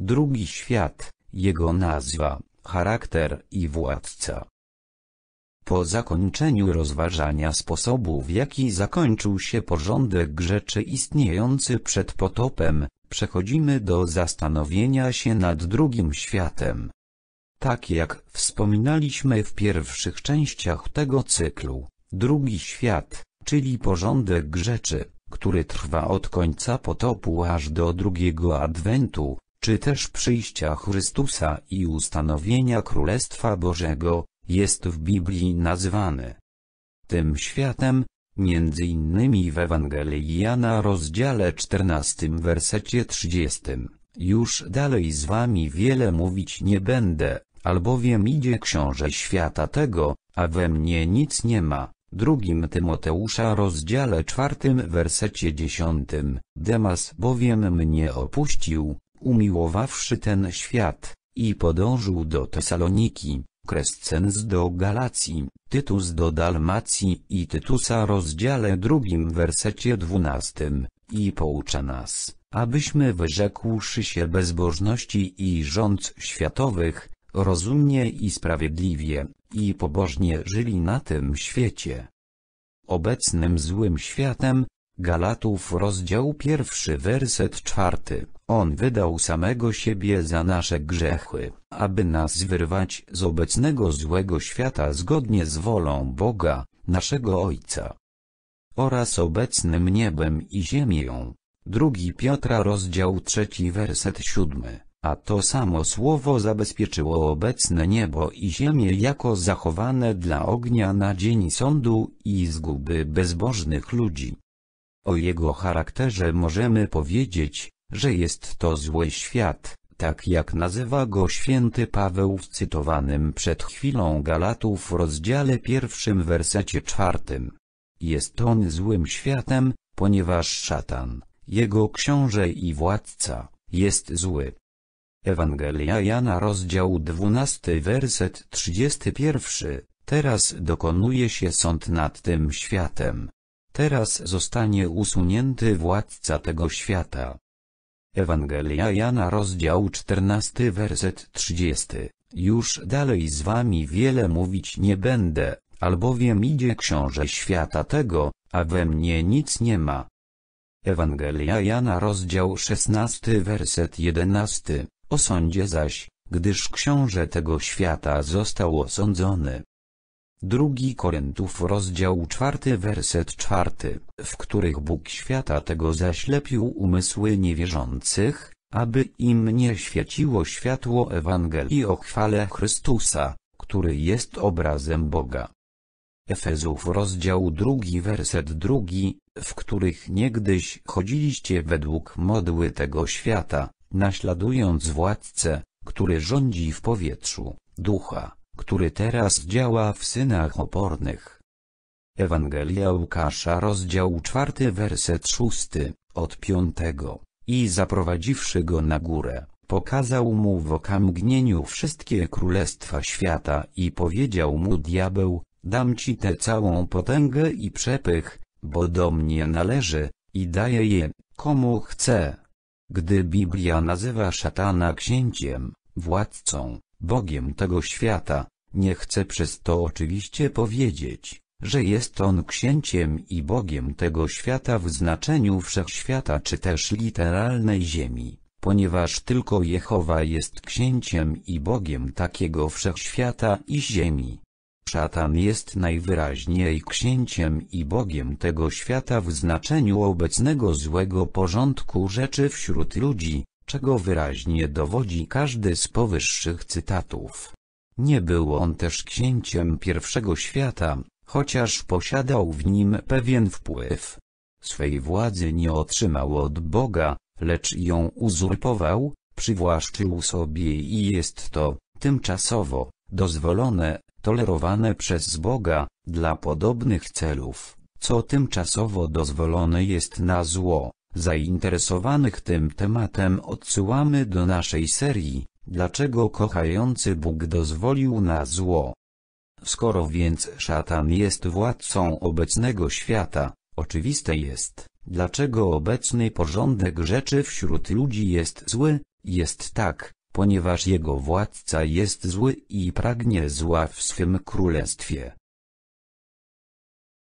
Drugi świat, jego nazwa, charakter i władca. Po zakończeniu rozważania sposobu w jaki zakończył się porządek rzeczy istniejący przed potopem, przechodzimy do zastanowienia się nad drugim światem. Tak jak wspominaliśmy w pierwszych częściach tego cyklu, drugi świat, czyli porządek rzeczy, który trwa od końca potopu aż do drugiego adwentu, czy też przyjścia Chrystusa i ustanowienia Królestwa Bożego, jest w Biblii nazwany tym światem, między innymi w Ewangelii Jana rozdziale 14 wersecie 30. Już dalej z wami wiele mówić nie będę, albowiem idzie książę świata tego, a we mnie nic nie ma. Drugim Tymoteusza rozdziale czwartym wersecie dziesiątym, Demas bowiem mnie opuścił, umiłowawszy ten świat, i podążył do Tesaloniki, Krescens do Galacji, Tytus do Dalmacji i Tytusa rozdziale drugim wersecie dwunastym, i poucza nas, abyśmy wyrzekłszy się bezbożności i rząd światowych, rozumnie i sprawiedliwie, i pobożnie żyli na tym świecie. Obecnym złym światem, Galatów rozdział pierwszy werset czwarty. On wydał samego siebie za nasze grzechy, aby nas wyrwać z obecnego złego świata zgodnie z wolą Boga, naszego Ojca. Oraz obecnym niebem i ziemią. Drugi Piotra rozdział trzeci werset siódmy. A to samo słowo zabezpieczyło obecne niebo i ziemię jako zachowane dla ognia na dzień sądu i zguby bezbożnych ludzi. O jego charakterze możemy powiedzieć, że jest to zły świat, tak jak nazywa go święty Paweł w cytowanym przed chwilą Galatów rozdziale pierwszym wersecie czwartym. Jest on złym światem, ponieważ szatan, jego książę i władca, jest zły. Ewangelia Jana rozdział 12 werset 31 Teraz dokonuje się sąd nad tym światem, Teraz zostanie usunięty władca tego świata. Ewangelia Jana rozdział 14 werset 30. Już dalej z wami wiele mówić nie będę, albowiem idzie książę świata tego, a we mnie nic nie ma. Ewangelia Jana rozdział 16 werset 11. O sądzie zaś, gdyż książę tego świata został osądzony, 2 Korintów rozdział 4 werset 4, w których Bóg świata tego zaślepił umysły niewierzących, aby im nie świeciło światło Ewangelii o chwale Chrystusa, który jest obrazem Boga. Efezów rozdział 2 werset 2, w których niegdyś chodziliście według modły tego świata, naśladując władcę, który rządzi w powietrzu, ducha który teraz działa w synach opornych. Ewangelia Łukasza rozdział czwarty werset szósty, od piątego, i zaprowadziwszy go na górę, pokazał mu w okamgnieniu wszystkie królestwa świata i powiedział mu diabeł, dam ci tę całą potęgę i przepych, bo do mnie należy, i daję je, komu chcę. Gdy Biblia nazywa szatana księciem, władcą, Bogiem tego świata, nie chcę przez to oczywiście powiedzieć, że jest on księciem i Bogiem tego świata w znaczeniu wszechświata czy też literalnej ziemi, ponieważ tylko Jehowa jest księciem i Bogiem takiego wszechświata i ziemi. Szatan jest najwyraźniej księciem i Bogiem tego świata w znaczeniu obecnego złego porządku rzeczy wśród ludzi, czego wyraźnie dowodzi każdy z powyższych cytatów. Nie był on też księciem pierwszego świata, chociaż posiadał w nim pewien wpływ. Swej władzy nie otrzymał od Boga, lecz ją uzurpował, przywłaszczył sobie i jest to, tymczasowo, dozwolone, tolerowane przez Boga, dla podobnych celów, co tymczasowo dozwolone jest na zło. Zainteresowanych tym tematem odsyłamy do naszej serii, Dlaczego kochający Bóg dozwolił na zło? Skoro więc szatan jest władcą obecnego świata, oczywiste jest, dlaczego obecny porządek rzeczy wśród ludzi jest zły, jest tak, ponieważ jego władca jest zły i pragnie zła w swym królestwie.